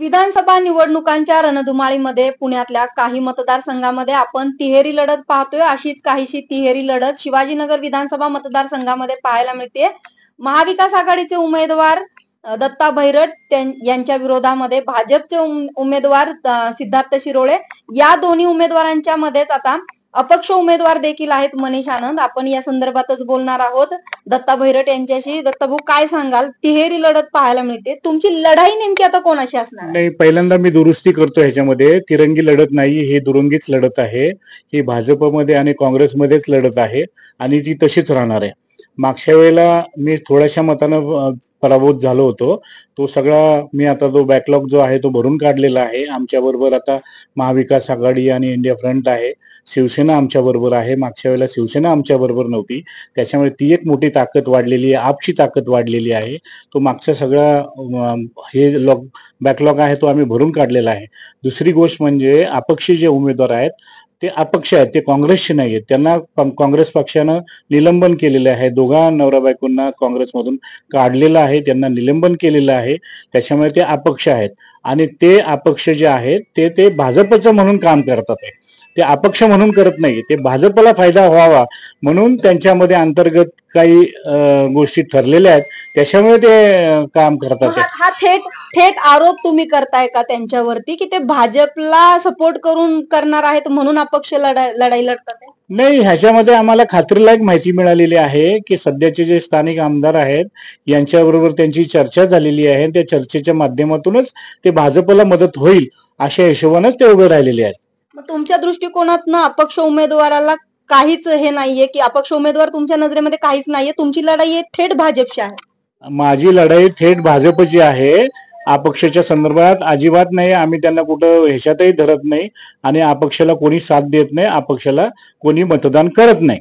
विधानसभा निवडणुकांच्या रणधुमाळीमध्ये पुण्यातल्या काही मतदारसंघामध्ये आपण तिहेरी लढत पाहतोय अशीच काहीशी तिहेरी लढत शिवाजीनगर विधानसभा मतदारसंघामध्ये पाहायला मिळते महाविकास आघाडीचे उमेदवार दत्ता भैरट यांच्या विरोधामध्ये भाजपचे उमेदवार सिद्धार्थ शिरोळे या दोन्ही उमेदवारांच्या मध्येच आता अपक्ष उमेदवार देखील आहेत मनीष आनंद आपण या संदर्भातच बोलणार आहोत दत्ता भैरट यांच्याशी भाऊ काय सांगाल तिहेरी लढत पाहायला मिळते तुमची लढाई नेमकी आता कोणाशी असणार नाही पहिल्यांदा मी दुरुस्ती करतो ह्याच्यामध्ये तिरंगी लढत नाही ही दुरंगीच लढत आहे ही भाजपमध्ये आणि काँग्रेसमध्येच लढत आहे आणि ती तशीच राहणार आहे मागच्या वेळेला मी थोड्याशा मतानं पराभूत झालो होतो तो सगळा मी आता तो बॅकलॉग जो आहे तो भरून काढलेला आहे आमच्याबरोबर आता महाविकास आघाडी आणि इंडिया फ्रंट आहे शिवसेना आमच्याबरोबर आहे मागच्या वेळेला शिवसेना आमच्या बरोबर नव्हती त्याच्यामुळे ती एक मोठी ताकद वाढलेली आहे आपची ताकद वाढलेली आहे तो मागचा सगळा हे लॉग बॅकलॉग आहे तो आम्ही भरून काढलेला आहे दुसरी गोष्ट म्हणजे अपक्ष जे उमेदवार आहेत ते अपक्ष आहेत ते काँग्रेसचे नाही आहेत त्यांना काँग्रेस पक्षानं निलंबन केलेलं आहे दोघा नवरा बायकोंना काँग्रेसमधून काढलेलं आहे त्यांना निलंबन केलेलं आहे त्याच्यामुळे ते अपक्ष आहेत आणि ते अपक्ष जे आहेत ते ते भाजपचं म्हणून काम करतात ते अपक्ष म्हणून करत नाही ते भाजपला फायदा व्हावा म्हणून त्यांच्यामध्ये अंतर्गत काही गोष्टी ठरलेल्या आहेत त्याच्यामुळे ते काम करतात हा थेट थेट आरोप तुम्ही करताय का त्यांच्यावरती की ते भाजपला सपोर्ट करून करणार आहेत म्हणून अपक्ष लढाई लढाई लढतात नाही ह्याच्यामध्ये आम्हाला खात्रीलायक माहिती मिळालेली आहे की सध्याचे जे स्थानिक आमदार आहेत यांच्याबरोबर त्यांची चर्चा झालेली आहे त्या चर्चेच्या माध्यमातूनच ते भाजपला मदत होईल अशा हिशोबानेच ते उभे राहिलेले आहेत मग तुमच्या दृष्टिकोनात ना अपक्ष उमेदवाराला काहीच हे नाहीये की अपक्ष उमेदवार तुमच्या नजरेमध्ये काहीच नाहीये तुमची लढाई थेट भाजपची आहे माझी लढाई थेट भाजपची आहे अपक्षाच्या संदर्भात अजिबात नाही आम्ही त्यांना कुठं ह्याच्यातही धरत नाही आणि अपक्षाला कोणी साथ देत नाही अपक्षाला कोणी मतदान करत नाही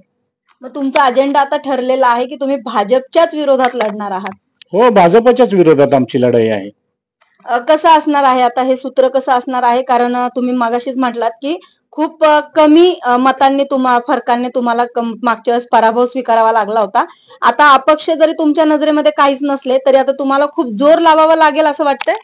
मग तुमचा अजेंडा आता ठरलेला आहे की तुम्ही भाजपच्याच विरोधात लढणार आहात हो भाजपच्याच विरोधात आमची लढाई आहे कसं असणार आहे आता हे सूत्र कसं असणार आहे कारण तुम्ही मागाशीच म्हटलात की खूप कमी मतांनी तुम्हा फरकाने तुम्हाला मागच्या वेळेस पराभव स्वीकारावा लागला होता आता अपक्ष जरी तुमच्या नजरेमध्ये काहीच नसले तरी आता तुम्हाला खूप जोर लावावा लागेल असं वाटतंय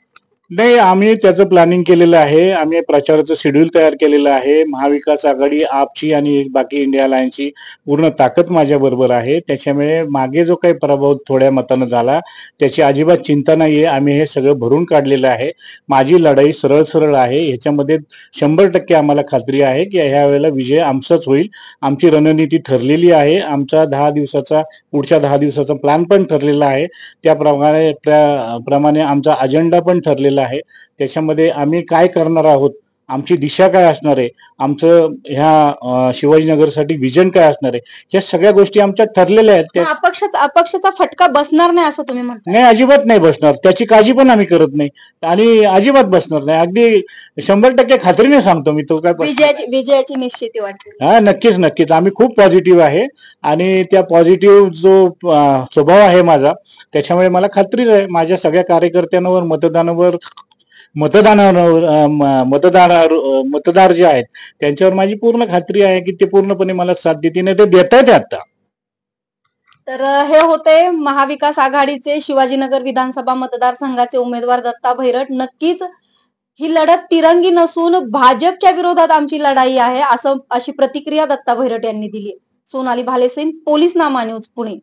नाही आम्ही त्याचं प्लॅनिंग केलेलं आहे आम्ही प्रचाराचं शेड्यूल तयार केलेलं आहे महाविकास आघाडी आपची आणि बाकी इंडिया लायन्सची पूर्ण ताकद माझ्या बरोबर आहे त्याच्यामुळे मागे जो काही प्रभाव थोड्या मतानं झाला त्याची अजिबात चिंता नाही आहे आम्ही हे सगळं भरून काढलेलं आहे माझी लढाई सरळ सरळ आहे ह्याच्यामध्ये शंभर टक्के आम्हाला खात्री आहे की ह्या वेळेला विजय आमचाच होईल आमची रणनीती ठरलेली आहे आमचा दहा दिवसाचा पुढच्या दहा दिवसाचा प्लॅन पण ठरलेला आहे त्याप्रमाणे त्या प्रमाणे आमचा अजेंडा पण ठरलेला आहे त्याच्यामध्ये आम्ही काय करणार आहोत आमची दिशा काय असणार आहे आमचं ह्या साठी विजन काय असणार आहे या सगळ्या गोष्टी आमच्या ठरलेल्या आहेत त्या अपक्षाचा फटका बसणार नाही असं तुम्ही म्हणता नाही अजिबात नाही बसणार त्याची काळजी पण आम्ही करत नाही आणि अजिबात बसणार नाही अगदी शंभर टक्के खात्रीने सांगतो मी तो काय विजयाची विजयाची निश्चिती वाटते हा नक्कीच नक्कीच आम्ही खूप पॉझिटिव्ह आहे आणि त्या पॉझिटिव्ह जो स्वभाव आहे माझा त्याच्यामुळे मला खात्रीच आहे माझ्या सगळ्या कार्यकर्त्यांवर मतदानावर मतदानावर मतदार मतदार जे आहेत त्यांच्यावर माझी पूर्ण खात्री आहे की ते पूर्णपणे मला साथ देतील ते देत आहेत आता तर हे होते महाविकास आघाडीचे शिवाजीनगर विधानसभा मतदारसंघाचे उमेदवार दत्ता भैरट नक्कीच ही लढत तिरंगी नसून भाजपच्या विरोधात आमची लढाई आहे असं अशी प्रतिक्रिया दत्ता भैरट यांनी दिली सोनाली भालेसेन पोलीस नामा न्यूज पुणे